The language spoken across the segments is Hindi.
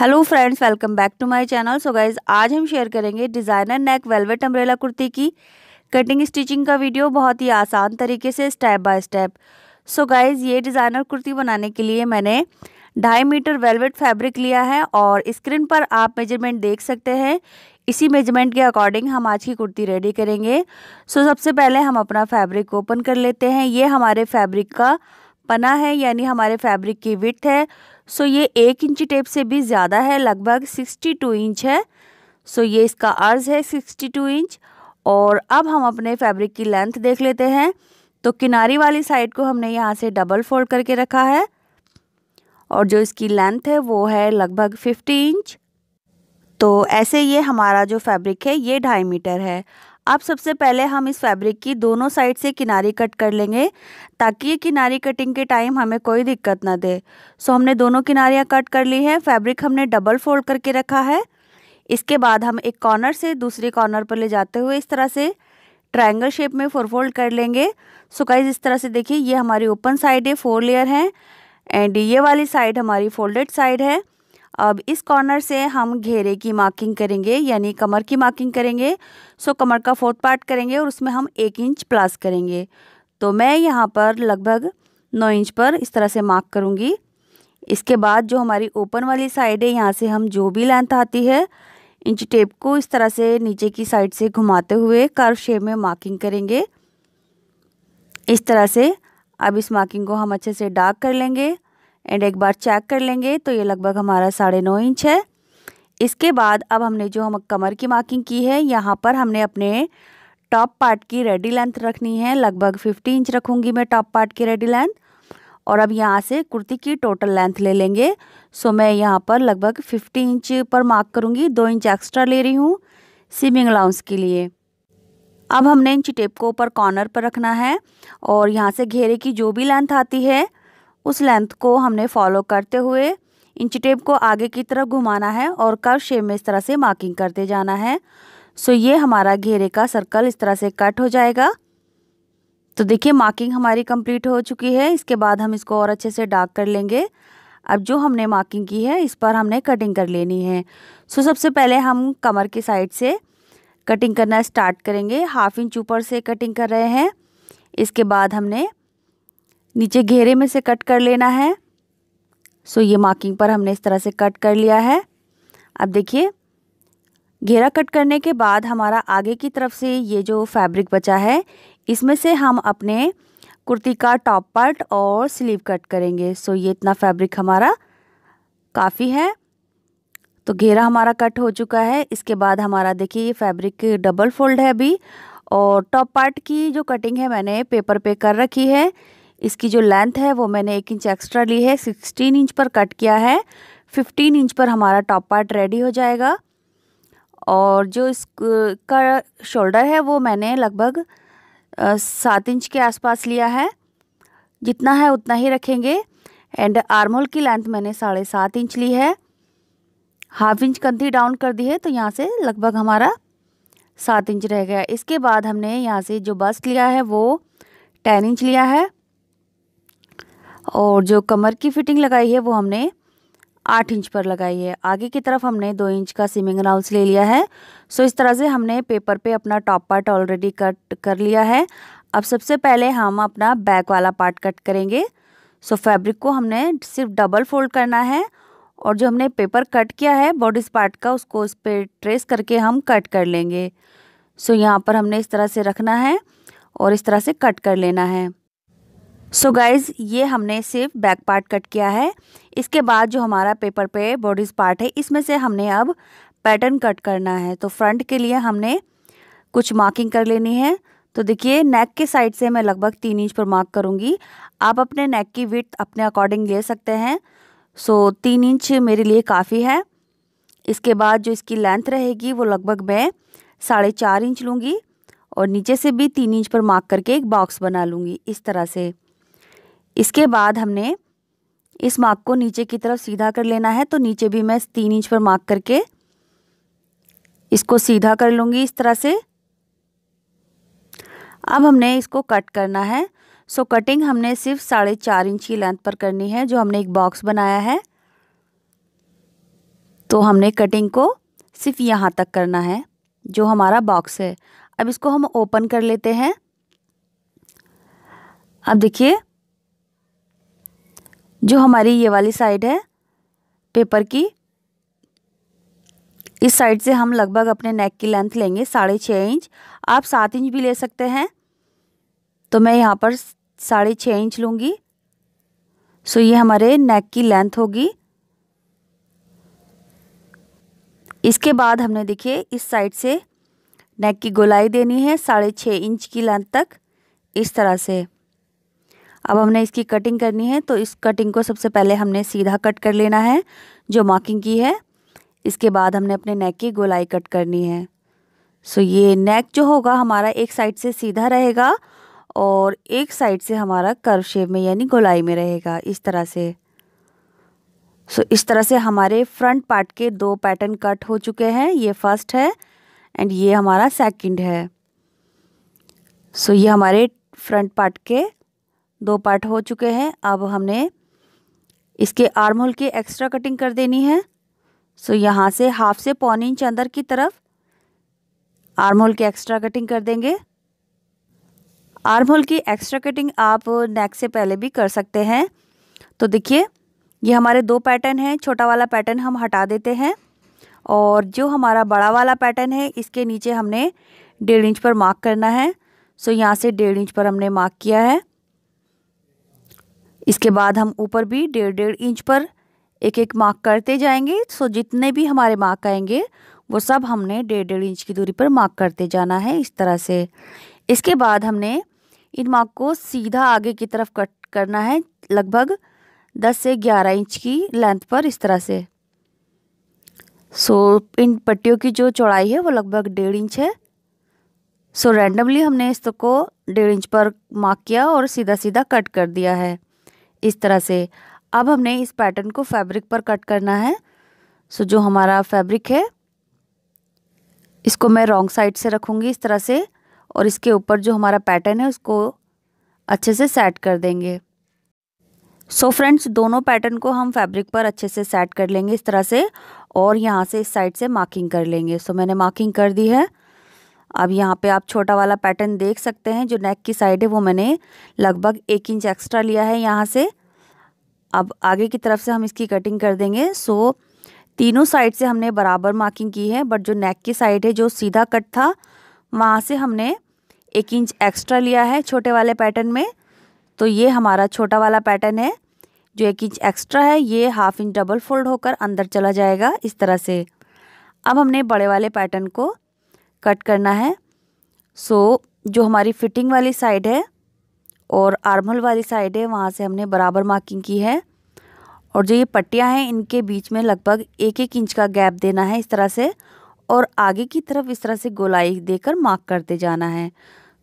hello friends welcome back to my channel so guys आज हम शेयर करेंगे designer neck velvet umbrella kurti की कटिंग स्टिचिंग का वीडियो बहुत ही आसान तरीके से step by step so guys ये डिज़ाइनर कुर्ती बनाने के लिए मैंने ढाई मीटर वेलवेट फैब्रिक लिया है और स्क्रीन पर आप मेजरमेंट देख सकते हैं इसी मेजरमेंट के अकॉर्डिंग हम आज की कुर्ती रेडी करेंगे सो so, सबसे पहले हम अपना फैब्रिक ओपन कर लेते हैं ये हमारे फैब्रिक का पना है यानी हमारे फैब्रिक की विथ है सो ये एक इंची टेप से भी ज़्यादा है लगभग सिक्सटी टू इंच है सो ये इसका अर्ज है सिक्सटी टू इंच और अब हम अपने फैब्रिक की लेंथ देख लेते हैं तो किनारी वाली साइड को हमने यहाँ से डबल फोल्ड करके रखा है और जो इसकी लेंथ है वो है लगभग फिफ्टी इंच तो ऐसे ये हमारा जो फैब्रिक है ये ढाई मीटर है अब सबसे पहले हम इस फैब्रिक की दोनों साइड से किनारी कट कर लेंगे ताकि ये किनारी कटिंग के टाइम हमें कोई दिक्कत ना दे सो हमने दोनों किनारियाँ कट कर ली हैं फैब्रिक हमने डबल फोल्ड करके रखा है इसके बाद हम एक कॉर्नर से दूसरे कॉर्नर पर ले जाते हुए इस तरह से ट्रायंगल शेप में फोर फोल्ड कर लेंगे सो गाइज इस तरह से देखिए ये हमारी ओपन साइड है फोर लेयर है एंड ये वाली साइड हमारी फोल्डेड साइड है अब इस कॉर्नर से हम घेरे की मार्किंग करेंगे यानी कमर की मार्किंग करेंगे सो कमर का फोर्थ पार्ट करेंगे और उसमें हम एक इंच प्लस करेंगे तो मैं यहाँ पर लगभग नौ इंच पर इस तरह से मार्क करूँगी इसके बाद जो हमारी ओपन वाली साइड है यहाँ से हम जो भी लेंथ आती है इंच टेप को इस तरह से नीचे की साइड से घुमाते हुए कर्व शेप में मार्किंग करेंगे इस तरह से अब इस मार्किंग को हम अच्छे से डार्क कर लेंगे एंड एक बार चेक कर लेंगे तो ये लगभग हमारा साढ़े नौ इंच है इसके बाद अब हमने जो हम कमर की मार्किंग की है यहाँ पर हमने अपने टॉप पार्ट की रेडी लेंथ रखनी है लगभग फिफ्टी इंच रखूँगी मैं टॉप पार्ट की रेडी लेंथ और अब यहाँ से कुर्ती की टोटल लेंथ ले लेंगे सो मैं यहाँ पर लगभग फिफ्टी इंच पर मार्क करूँगी दो इंच एक्स्ट्रा ले रही हूँ सीमिंग अलाउंस के लिए अब हमने इंच टेप को ऊपर कॉर्नर पर रखना है और यहाँ से घेरे की जो भी लेंथ आती है उस लेंथ को हमने फॉलो करते हुए इंच टेप को आगे की तरफ घुमाना है और कर्व शेप में इस तरह से मार्किंग करते जाना है सो ये हमारा घेरे का सर्कल इस तरह से कट हो जाएगा तो देखिए मार्किंग हमारी कंप्लीट हो चुकी है इसके बाद हम इसको और अच्छे से डार्क कर लेंगे अब जो हमने मार्किंग की है इस पर हमने कटिंग कर लेनी है सो सबसे पहले हम कमर की साइड से कटिंग करना स्टार्ट करेंगे हाफ इंच ऊपर से कटिंग कर रहे हैं इसके बाद हमने नीचे घेरे में से कट कर लेना है सो ये मार्किंग पर हमने इस तरह से कट कर लिया है अब देखिए घेरा कट करने के बाद हमारा आगे की तरफ से ये जो फैब्रिक बचा है इसमें से हम अपने कुर्ती का टॉप पार्ट और स्लीव कट करेंगे सो ये इतना फैब्रिक हमारा काफ़ी है तो घेरा हमारा कट हो चुका है इसके बाद हमारा देखिए ये फैब्रिक डबल फोल्ड है अभी और टॉप पार्ट की जो कटिंग है मैंने पेपर पे कर रखी है इसकी जो लेंथ है वो मैंने एक इंच एक्स्ट्रा ली है सिक्सटीन इंच पर कट किया है फिफ्टीन इंच पर हमारा टॉप पार्ट रेडी हो जाएगा और जो इसका शोल्डर है वो मैंने लगभग सात इंच के आसपास लिया है जितना है उतना ही रखेंगे एंड आर्मोल की लेंथ मैंने साढ़े सात इंच ली है हाफ इंच कंधी डाउन कर दी है तो यहाँ से लगभग हमारा सात इंच रह गया इसके बाद हमने यहाँ से जो बस्ट लिया है वो टेन इंच लिया है और जो कमर की फिटिंग लगाई है वो हमने आठ इंच पर लगाई है आगे की तरफ हमने दो इंच का सीमिंग राउल्स ले लिया है सो इस तरह से हमने पेपर पे अपना टॉप पार्ट ऑलरेडी कट कर लिया है अब सबसे पहले हम अपना बैक वाला पार्ट कट करेंगे सो फैब्रिक को हमने सिर्फ डबल फोल्ड करना है और जो हमने पेपर कट किया है बॉडीज पार्ट का उसको उस पर ट्रेस करके हम कट कर लेंगे सो यहाँ पर हमने इस तरह से रखना है और इस तरह से कट कर लेना है सो so गाइज़ ये हमने सिर्फ बैक पार्ट कट किया है इसके बाद जो हमारा पेपर पे बॉडीज पार्ट है इसमें से हमने अब पैटर्न कट करना है तो फ्रंट के लिए हमने कुछ मार्किंग कर लेनी है तो देखिए नेक के साइड से मैं लगभग तीन इंच पर मार्क करूँगी आप अपने नेक की विथ अपने अकॉर्डिंग ले सकते हैं सो so, तीन इंच मेरे लिए काफ़ी है इसके बाद जो इसकी लेंथ रहेगी वो लगभग मैं साढ़े चार इंच लूँगी और नीचे से भी तीन इंच पर मार्क करके एक बॉक्स बना लूँगी इस तरह से इसके बाद हमने इस मार्क को नीचे की तरफ सीधा कर लेना है तो नीचे भी मैं तीन इंच पर मार्क करके इसको सीधा कर लूँगी इस तरह से अब हमने इसको कट करना है सो कटिंग हमने सिर्फ साढ़े चार इंच की लेंथ पर करनी है जो हमने एक बॉक्स बनाया है तो हमने कटिंग को सिर्फ यहाँ तक करना है जो हमारा बॉक्स है अब इसको हम ओपन कर लेते हैं अब देखिए जो हमारी ये वाली साइड है पेपर की इस साइड से हम लगभग अपने नेक की लेंथ लेंगे साढ़े छः इंच आप सात इंच भी ले सकते हैं तो मैं यहाँ पर साढ़े छः इंच लूँगी सो ये हमारे नेक की लेंथ होगी इसके बाद हमने देखिए इस साइड से नेक की गोलाई देनी है साढ़े छः इंच की लेंथ तक इस तरह से अब हमने इसकी कटिंग करनी है तो इस कटिंग को सबसे पहले हमने सीधा कट कर लेना है जो मार्किंग की है इसके बाद हमने अपने नेक की गोलाई कट करनी है सो so, ये नेक जो होगा हमारा एक साइड से सीधा रहेगा और एक साइड से हमारा कर्व शेप में यानी गोलाई में रहेगा इस तरह से सो so, इस तरह से हमारे फ्रंट पार्ट के दो पैटर्न कट हो चुके हैं ये फर्स्ट है एंड ये हमारा सेकंड है सो so, ये हमारे फ्रंट पार्ट के दो पार्ट हो चुके हैं अब हमने इसके आर्म होल की एक्स्ट्रा कटिंग कर देनी है सो यहाँ से हाफ से पौन इंच अंदर की तरफ आर्म होल की एक्स्ट्रा कटिंग कर देंगे आर्म होल की एक्स्ट्रा कटिंग आप नेक से पहले भी कर सकते हैं तो देखिए ये हमारे दो पैटर्न हैं छोटा वाला पैटर्न हम हटा देते हैं और जो हमारा बड़ा वाला पैटर्न है इसके नीचे हमने डेढ़ इंच पर मार्क करना है सो यहाँ से डेढ़ इंच पर हमने मार्क किया है इसके बाद हम ऊपर भी डेढ़ डेढ़ इंच पर एक एक मार्क करते जाएंगे सो जितने भी हमारे मार्क आएंगे वो सब हमने डेढ़ डेढ़ इंच की दूरी पर मार्क करते जाना है इस तरह से इसके बाद हमने इन मार्क को सीधा आगे की तरफ कट करना है लगभग 10 से 11 इंच की लेंथ पर इस तरह से सो so, इन पट्टियों की जो चौड़ाई है वो लगभग डेढ़ इंच है सो so, रैंडमली हमने इसको तो डेढ़ इंच पर मार्क किया और सीधा सीधा कट कर दिया है इस तरह से अब हमने इस पैटर्न को फैब्रिक पर कट करना है सो जो हमारा फैब्रिक है इसको मैं रॉन्ग साइड से रखूँगी इस तरह से और इसके ऊपर जो हमारा पैटर्न है उसको अच्छे से सेट कर देंगे सो so फ्रेंड्स दोनों पैटर्न को हम फैब्रिक पर अच्छे से सेट कर लेंगे इस तरह से और यहाँ से इस साइड से मार्किंग कर लेंगे सो so मैंने मार्किंग कर दी है अब यहाँ पे आप छोटा वाला पैटर्न देख सकते हैं जो नेक की साइड है वो मैंने लगभग एक इंच एक्स्ट्रा लिया है यहाँ से अब आगे की तरफ से हम इसकी कटिंग कर देंगे सो तीनों साइड से हमने बराबर मार्किंग की है बट जो नेक की साइड है जो सीधा कट था वहाँ से हमने एक इंच एक्स्ट्रा लिया है छोटे वाले पैटर्न में तो ये हमारा छोटा वाला पैटर्न है जो एक इंच एक्स्ट्रा है ये हाफ इंच डबल फोल्ड होकर अंदर चला जाएगा इस तरह से अब हमने बड़े वाले पैटर्न को कट करना है सो so, जो हमारी फिटिंग वाली साइड है और आर्मल वाली साइड है वहाँ से हमने बराबर मार्किंग की है और जो ये पट्टियाँ हैं इनके बीच में लगभग एक एक इंच का गैप देना है इस तरह से और आगे की तरफ इस तरह से गोलाई देकर मार्क करते जाना है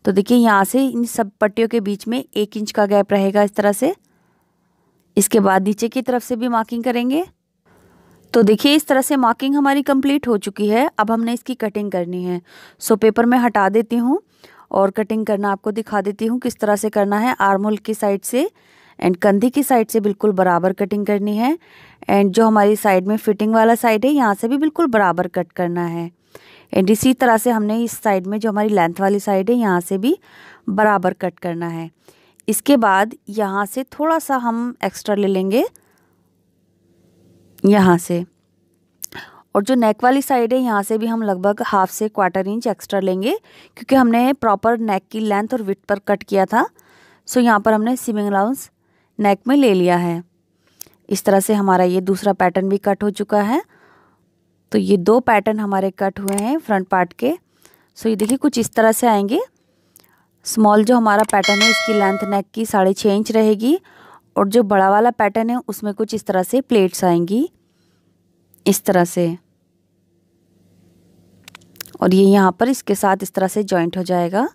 तो देखिए यहाँ से इन सब पट्टियों के बीच में एक इंच का गैप रहेगा इस तरह से इसके बाद नीचे की तरफ से भी मार्किंग करेंगे तो देखिए इस तरह से मार्किंग हमारी कंप्लीट हो चुकी है अब हमने इसकी कटिंग करनी है सो पेपर में हटा देती हूँ और कटिंग करना आपको दिखा देती हूँ किस तरह से करना है आर्मोल की साइड से एंड कंधे की साइड से बिल्कुल बराबर कटिंग करनी है एंड जो हमारी साइड में फिटिंग वाला साइड है यहाँ से भी बिल्कुल बराबर कट करना है एंड इसी तरह से हमने इस साइड में जो हमारी लेंथ वाली साइड है यहाँ से भी बराबर कट करना है इसके बाद यहाँ से थोड़ा सा हम एक्स्ट्रा ले लेंगे यहाँ से और जो नेक वाली साइड है यहाँ से भी हम लगभग हाफ से क्वार्टर इंच एक्स्ट्रा लेंगे क्योंकि हमने प्रॉपर नेक की लेंथ और विथ पर कट किया था सो यहाँ पर हमने सिमिंग अलाउंस नेक में ले लिया है इस तरह से हमारा ये दूसरा पैटर्न भी कट हो चुका है तो ये दो पैटर्न हमारे कट हुए हैं फ्रंट पार्ट के सो ये देखिए कुछ इस तरह से आएंगे स्मॉल जो हमारा पैटर्न है इसकी लेंथ नेक की साढ़े छः इंच रहेगी और जो बड़ा वाला पैटर्न है उसमें कुछ इस तरह से प्लेट्स आएंगी इस तरह से और ये यहाँ पर इसके साथ इस तरह से जॉइंट हो जाएगा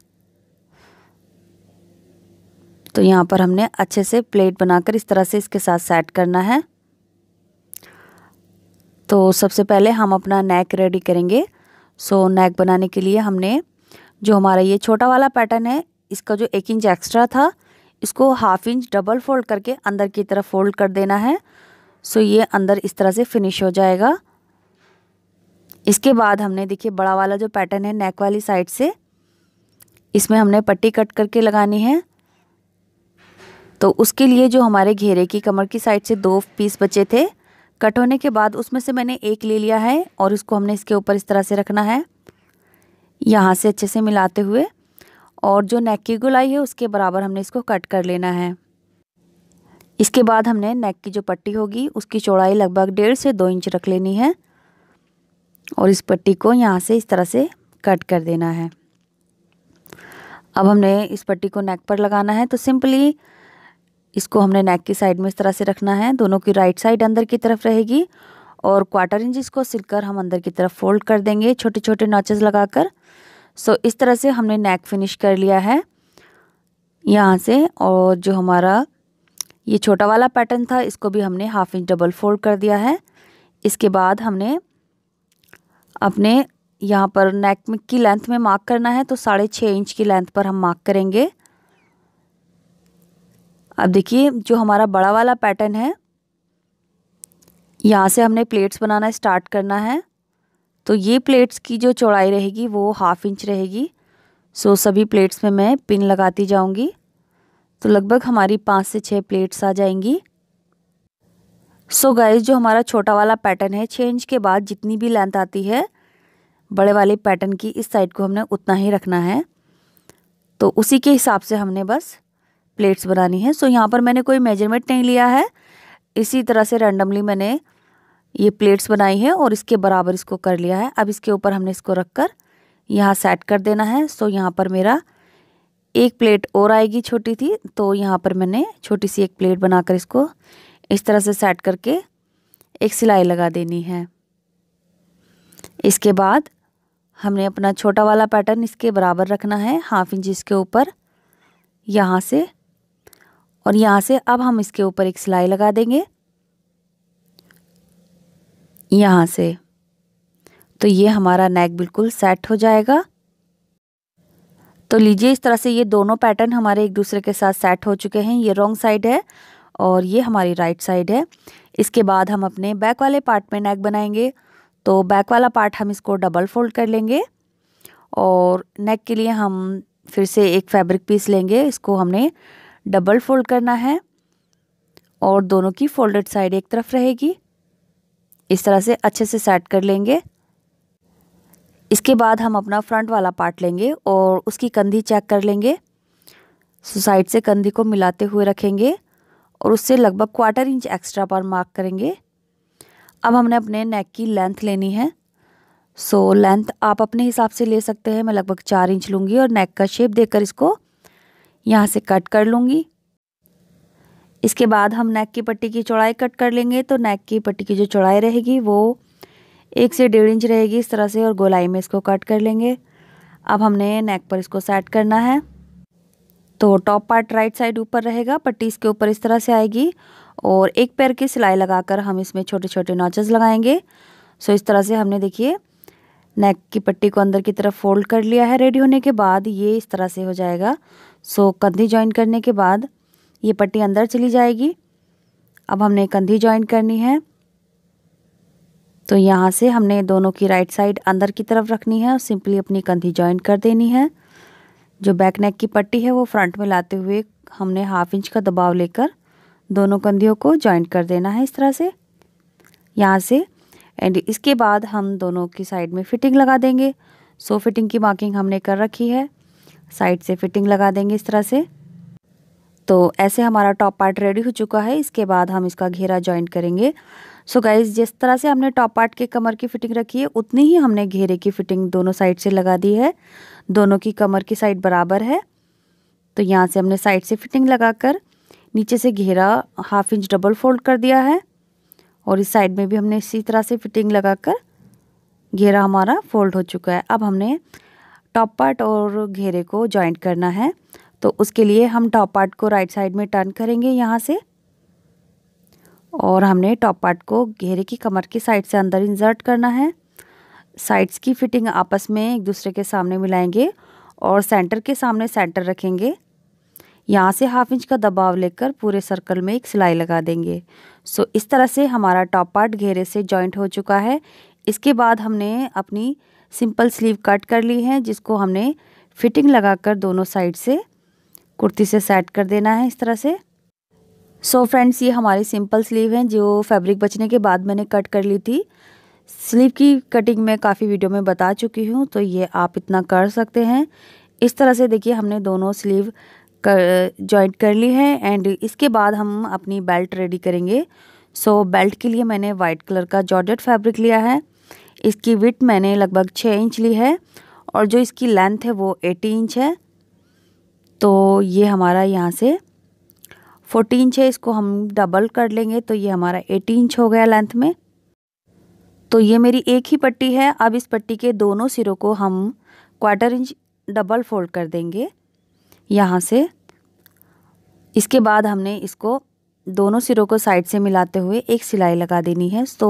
तो यहाँ पर हमने अच्छे से प्लेट बनाकर इस तरह से इसके साथ सेट करना है तो सबसे पहले हम अपना नेक रेडी करेंगे सो नेक बनाने के लिए हमने जो हमारा ये छोटा वाला पैटर्न है इसका जो एक इंच एक्स्ट्रा था इसको हाफ इंच डबल फोल्ड करके अंदर की तरफ फोल्ड कर देना है सो ये अंदर इस तरह से फिनिश हो जाएगा इसके बाद हमने देखिए बड़ा वाला जो पैटर्न है नेक वाली साइड से इसमें हमने पट्टी कट करके लगानी है तो उसके लिए जो हमारे घेरे की कमर की साइड से दो पीस बचे थे कट होने के बाद उसमें से मैंने एक ले लिया है और इसको हमने इसके ऊपर इस तरह से रखना है यहाँ से अच्छे से मिलाते हुए और जो नेक की गोलाई है उसके बराबर हमने इसको कट कर लेना है इसके बाद हमने नेक की जो पट्टी होगी उसकी चौड़ाई लगभग डेढ़ से दो इंच रख लेनी है और इस पट्टी को यहाँ से इस तरह से कट कर देना है अब हमने इस पट्टी को नेक पर लगाना है तो सिंपली इसको हमने नेक की साइड में इस तरह से रखना है दोनों की राइट साइड अंदर की तरफ रहेगी और क्वार्टर इंच इसको सिलकर हम अंदर की तरफ फोल्ड कर देंगे छोटे छोटे नॉचेस लगाकर सो so, इस तरह से हमने नेक फिनिश कर लिया है यहाँ से और जो हमारा ये छोटा वाला पैटर्न था इसको भी हमने हाफ इंच डबल फोल्ड कर दिया है इसके बाद हमने अपने यहाँ पर नेक की लेंथ में मार्क करना है तो साढ़े छः इंच की लेंथ पर हम मार्क करेंगे अब देखिए जो हमारा बड़ा वाला पैटर्न है यहाँ से हमने प्लेट्स बनाना स्टार्ट करना है तो ये प्लेट्स की जो चौड़ाई रहेगी वो हाफ इंच रहेगी सो सभी प्लेट्स में मैं पिन लगाती जाऊंगी तो लगभग हमारी पाँच से छः प्लेट्स आ जाएंगी सो so गाइस जो हमारा छोटा वाला पैटर्न है छः इंच के बाद जितनी भी लेंथ आती है बड़े वाले पैटर्न की इस साइड को हमने उतना ही रखना है तो उसी के हिसाब से हमने बस प्लेट्स बनानी है सो so यहाँ पर मैंने कोई मेजरमेंट नहीं लिया है इसी तरह से रैंडमली मैंने ये प्लेट्स बनाई है और इसके बराबर इसको कर लिया है अब इसके ऊपर हमने इसको रख कर यहाँ सेट कर देना है सो यहाँ पर मेरा एक प्लेट और आएगी छोटी थी तो यहाँ पर मैंने छोटी सी एक प्लेट बनाकर इसको इस तरह से सेट करके एक सिलाई लगा देनी है इसके बाद हमने अपना छोटा वाला पैटर्न इसके बराबर रखना है हाफ इंच इसके ऊपर यहाँ से और यहाँ से अब हम इसके ऊपर एक सिलाई लगा देंगे यहाँ से तो ये हमारा नेक बिल्कुल सेट हो जाएगा तो लीजिए इस तरह से ये दोनों पैटर्न हमारे एक दूसरे के साथ सेट हो चुके हैं ये रॉन्ग साइड है और ये हमारी राइट साइड है इसके बाद हम अपने बैक वाले पार्ट में नेक बनाएंगे तो बैक वाला पार्ट हम इसको डबल फोल्ड कर लेंगे और नेक के लिए हम फिर से एक फैब्रिक पीस लेंगे इसको हमने डबल फोल्ड करना है और दोनों की फोल्डेड साइड एक तरफ रहेगी इस तरह से अच्छे से सेट कर लेंगे इसके बाद हम अपना फ्रंट वाला पार्ट लेंगे और उसकी कंधी चेक कर लेंगे सो साइड से कंधी को मिलाते हुए रखेंगे और उससे लगभग क्वार्टर इंच एक्स्ट्रा पर मार्क करेंगे अब हमने अपने नेक की लेंथ लेनी है सो so, लेंथ आप अपने हिसाब से ले सकते हैं मैं लगभग चार इंच लूँगी और नेक का शेप देकर इसको यहाँ से कट कर लूँगी इसके बाद हम नेक की पट्टी की चौड़ाई कट कर लेंगे तो नेक की पट्टी की जो चौड़ाई रहेगी वो एक से डेढ़ इंच रहेगी इस तरह से और गोलाई में इसको कट कर लेंगे अब हमने नेक पर इसको सेट करना है तो टॉप पार्ट राइट साइड ऊपर रहेगा पट्टी इसके ऊपर इस तरह से आएगी और एक पैर की सिलाई लगाकर हम इसमें छोटे छोटे नॉचेस लगाएंगे सो इस तरह से हमने देखिए नेक की पट्टी को अंदर की तरफ फोल्ड कर लिया है रेडी होने के बाद ये इस तरह से हो जाएगा सो कंधी ज्वाइन करने के बाद ये पट्टी अंदर चली जाएगी अब हमने कंधी ज्वाइन करनी है तो यहाँ से हमने दोनों की राइट साइड अंदर की तरफ रखनी है और सिंपली अपनी कंधी ज्वाइन कर देनी है जो बैक नेक की पट्टी है वो फ्रंट में लाते हुए हमने हाफ इंच का दबाव लेकर दोनों कंधियों को ज्वाइन कर देना है इस तरह से यहाँ से एंड इसके बाद हम दोनों की साइड में फिटिंग लगा देंगे सो फिटिंग की मार्किंग हमने कर रखी है साइड से फिटिंग लगा देंगे इस तरह से तो ऐसे हमारा टॉप पार्ट रेडी हो चुका है इसके बाद हम इसका घेरा ज्वाइंट करेंगे सो so गाइज जिस तरह से हमने टॉप पार्ट के कमर की फिटिंग रखी है उतनी ही हमने घेरे की फिटिंग दोनों साइड से लगा दी है दोनों की कमर की साइड बराबर है तो यहाँ से हमने साइड से फिटिंग लगाकर नीचे से घेरा हाफ इंच डबल फोल्ड कर दिया है और इस साइड में भी हमने इसी तरह से फिटिंग लगाकर घेरा हमारा फोल्ड हो चुका है अब हमने टॉप पार्ट और घेरे को जॉइंट करना है तो उसके लिए हम टॉप पार्ट को राइट साइड में टर्न करेंगे यहाँ से और हमने टॉप पार्ट को घेरे की कमर की साइड से अंदर इंसर्ट करना है साइड्स की फिटिंग आपस में एक दूसरे के सामने मिलाएंगे और सेंटर के सामने सेंटर रखेंगे यहाँ से हाफ इंच का दबाव लेकर पूरे सर्कल में एक सिलाई लगा देंगे सो इस तरह से हमारा टॉप पार्ट घेरे से जॉइंट हो चुका है इसके बाद हमने अपनी सिंपल स्लीव कट कर ली है जिसको हमने फिटिंग लगाकर दोनों साइड से कुर्ती से सेट कर देना है इस तरह से सो so फ्रेंड्स ये हमारी सिंपल स्लीव हैं जो फैब्रिक बचने के बाद मैंने कट कर ली थी स्लीव की कटिंग मैं काफ़ी वीडियो में बता चुकी हूँ तो ये आप इतना कर सकते हैं इस तरह से देखिए हमने दोनों स्लीव कर जॉइंट कर ली है एंड इसके बाद हम अपनी बेल्ट रेडी करेंगे सो so, बेल्ट के लिए मैंने वाइट कलर का जॉर्जेट फैब्रिक लिया है इसकी विथ मैंने लगभग छः इंच ली है और जो इसकी लेंथ है वो एटी इंच है तो ये हमारा यहाँ से फोर्टीन है इसको हम डबल कर लेंगे तो ये हमारा एटीन इंच हो गया लेंथ में तो ये मेरी एक ही पट्टी है अब इस पट्टी के दोनों सिरों को हम क्वार्टर इंच डबल फोल्ड कर देंगे यहाँ से इसके बाद हमने इसको दोनों सिरों को साइड से मिलाते हुए एक सिलाई लगा देनी है तो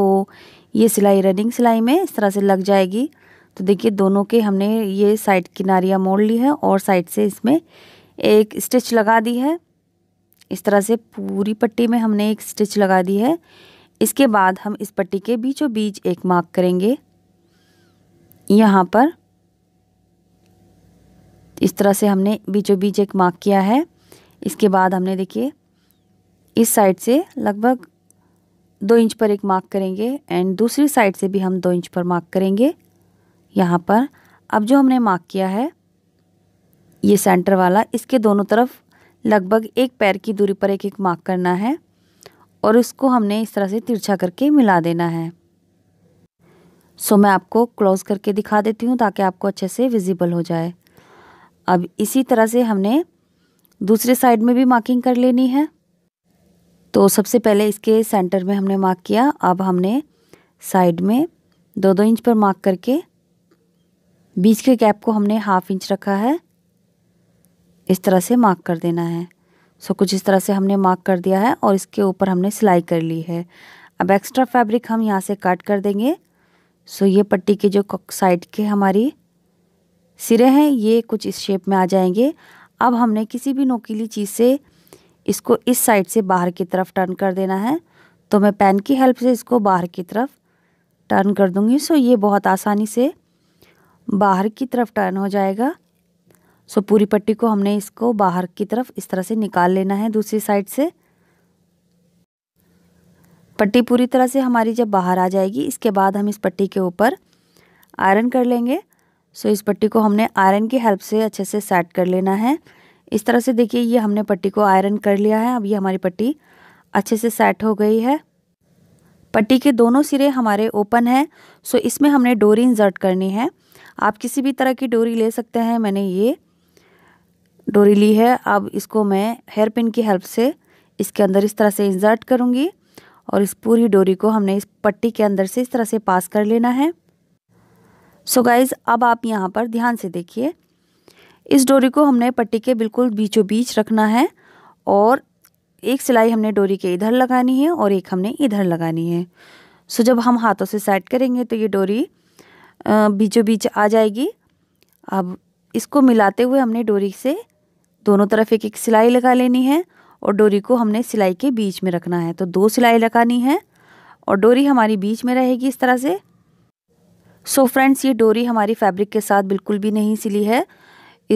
ये सिलाई रनिंग सिलाई में इस तरह से लग जाएगी तो देखिए दोनों के हमने ये साइड किनारियाँ मोड़ ली हैं और साइड से इसमें एक स्टिच लगा दी है इस तरह से पूरी पट्टी में हमने एक स्टिच लगा दी है इसके बाद हम इस पट्टी के बीचों बीच एक मार्क करेंगे यहाँ पर इस तरह से हमने बीचों बीच एक मार्क किया है इसके बाद हमने देखिए इस साइड से लगभग दो इंच पर एक मार्क करेंगे एंड दूसरी साइड से भी हम दो इंच पर मार्क करेंगे यहाँ पर अब जो हमने मार्क किया है ये सेंटर वाला इसके दोनों तरफ लगभग एक पैर की दूरी पर एक एक मार्क करना है और इसको हमने इस तरह से तिरछा करके मिला देना है सो मैं आपको क्लोज करके दिखा देती हूँ ताकि आपको अच्छे से विजिबल हो जाए अब इसी तरह से हमने दूसरे साइड में भी मार्किंग कर लेनी है तो सबसे पहले इसके सेंटर में हमने मार्क किया अब हमने साइड में दो दो इंच पर मार्क करके बीच के गैप को हमने हाफ इंच रखा है इस तरह से मार्क कर देना है सो so, कुछ इस तरह से हमने मार्क कर दिया है और इसके ऊपर हमने सिलाई कर ली है अब एक्स्ट्रा फैब्रिक हम यहाँ से काट कर देंगे सो so, ये पट्टी के जो साइड के हमारी सिरे हैं ये कुछ इस शेप में आ जाएंगे अब हमने किसी भी नोकीली चीज़ से इसको इस साइड से बाहर की तरफ टर्न कर देना है तो मैं पेन की हेल्प से इसको बाहर की तरफ टर्न कर दूँगी सो ये बहुत आसानी से बाहर की तरफ टर्न हो जाएगा सो पूरी पट्टी को हमने इसको बाहर की तरफ इस तरह से निकाल लेना है दूसरी साइड से पट्टी पूरी तरह से हमारी जब बाहर आ जाएगी इसके बाद हम इस पट्टी के ऊपर आयरन कर लेंगे सो इस पट्टी को हमने आयरन की हेल्प से अच्छे से सेट कर लेना है इस तरह से देखिए ये हमने पट्टी को आयरन कर लिया है अब ये हमारी पट्टी अच्छे से सेट हो गई है पट्टी के दोनों सिरे हमारे ओपन हैं सो इसमें हमने डोरी इंजर्ट करनी है आप किसी भी तरह की डोरी ले सकते हैं मैंने ये डोरी ली है अब इसको मैं हेयर पिन की हेल्प से इसके अंदर इस तरह से इंसर्ट करूँगी और इस पूरी डोरी को हमने इस पट्टी के अंदर से इस तरह से पास कर लेना है सो so गाइज़ अब आप यहाँ पर ध्यान से देखिए इस डोरी को हमने पट्टी के बिल्कुल बीचों बीच रखना है और एक सिलाई हमने डोरी के इधर लगानी है और एक हमने इधर लगानी है सो so जब हम हाथों से सेट करेंगे तो ये डोरी बीचों बीच आ जाएगी अब इसको मिलाते हुए हमने डोरी से दोनों तरफ एक एक सिलाई लगा लेनी है और डोरी को हमने सिलाई के बीच में रखना है तो दो सिलाई लगानी है और डोरी हमारी बीच में रहेगी इस तरह से सो so फ्रेंड्स ये डोरी हमारी फैब्रिक के साथ बिल्कुल भी नहीं सिली है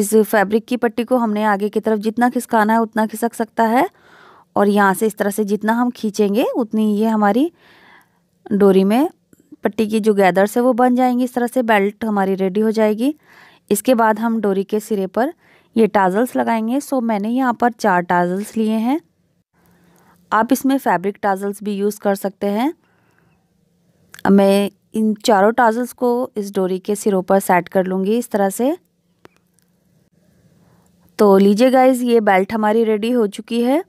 इस फैब्रिक की पट्टी को हमने आगे की तरफ जितना खिसकाना है उतना खिसक सकता है और यहाँ से इस तरह से जितना हम खींचेंगे उतनी ये हमारी डोरी में पट्टी की जो गैदर्स है वो बन जाएंगी इस तरह से बेल्ट हमारी रेडी हो जाएगी इसके बाद हम डोरी के सिरे पर ये टाजल्स लगाएंगे सो मैंने यहाँ पर चार टाजल्स लिए हैं आप इसमें फैब्रिक टाजल्स भी यूज़ कर सकते हैं मैं इन चारों टाजल्स को इस डोरी के सिरों पर सेट कर लूँगी इस तरह से तो लीजिए गाइज ये बेल्ट हमारी रेडी हो चुकी है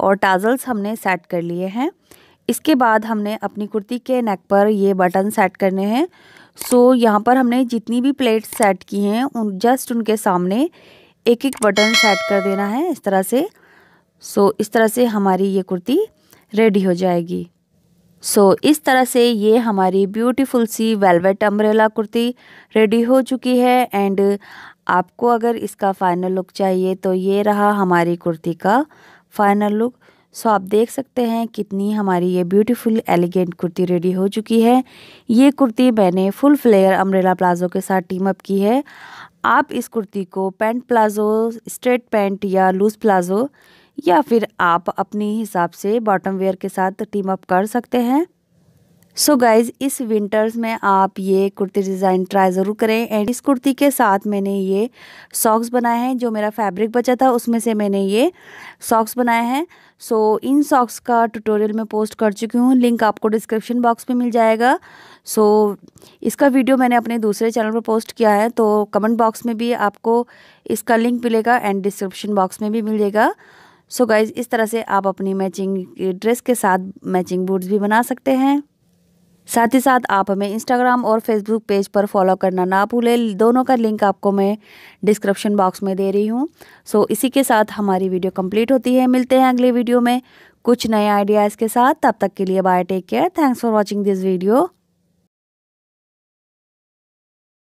और टाजल्स हमने सेट कर लिए हैं इसके बाद हमने अपनी कुर्ती के नेक पर ये बटन सेट करने हैं सो यहाँ पर हमने जितनी भी प्लेट्स सेट की हैं उन जस्ट उनके सामने एक एक बटन सेट कर देना है इस तरह से सो इस तरह से हमारी ये कुर्ती रेडी हो जाएगी सो so, इस तरह से ये हमारी ब्यूटीफुल सी वेलवेट अम्ब्रेला कुर्ती रेडी हो चुकी है एंड आपको अगर इसका फ़ाइनल लुक चाहिए तो ये रहा हमारी कुर्ती का फ़ाइनल लुक सो आप देख सकते हैं कितनी हमारी ये ब्यूटीफुल एलिगेंट कुर्ती रेडी हो चुकी है ये कुर्ती मैंने फुल फ्लेयर अम्ब्रेला प्लाजो के साथ टीम अप की है आप इस कुर्ती को पैंट प्लाजो स्ट्रेट पैंट या लूज प्लाजो या फिर आप अपने हिसाब से बॉटम वेयर के साथ टीम अप कर सकते हैं सो so गाइज़ इस विंटर्स में आप ये कुर्ती डिज़ाइन ट्राई ज़रूर करें एंड इस कुर्ती के साथ मैंने ये सॉक्स बनाए हैं जो मेरा फैब्रिक बचा था उसमें से मैंने ये सॉक्स बनाए हैं सो so, इन सॉक्स का ट्यूटोरियल मैं पोस्ट कर चुकी हूँ लिंक आपको डिस्क्रिप्शन बॉक्स में मिल जाएगा सो so, इसका वीडियो मैंने अपने दूसरे चैनल पर पोस्ट किया है तो कमेंट बॉक्स में भी आपको इसका लिंक मिलेगा एंड डिस्क्रिप्शन बॉक्स में भी मिलेगा सो so गाइज़ इस तरह से आप अपनी मैचिंग ड्रेस के साथ मैचिंग बूट्स भी बना सकते हैं साथ ही साथ आप हमें इंस्टाग्राम और फेसबुक पेज पर फॉलो करना ना भूलें दोनों का लिंक आपको मैं डिस्क्रिप्शन बॉक्स में दे रही हूँ सो इसी के साथ हमारी वीडियो कंप्लीट होती है मिलते हैं अगले वीडियो में कुछ नए आइडियाज़ के साथ तब तक के लिए bye take care thanks for watching this video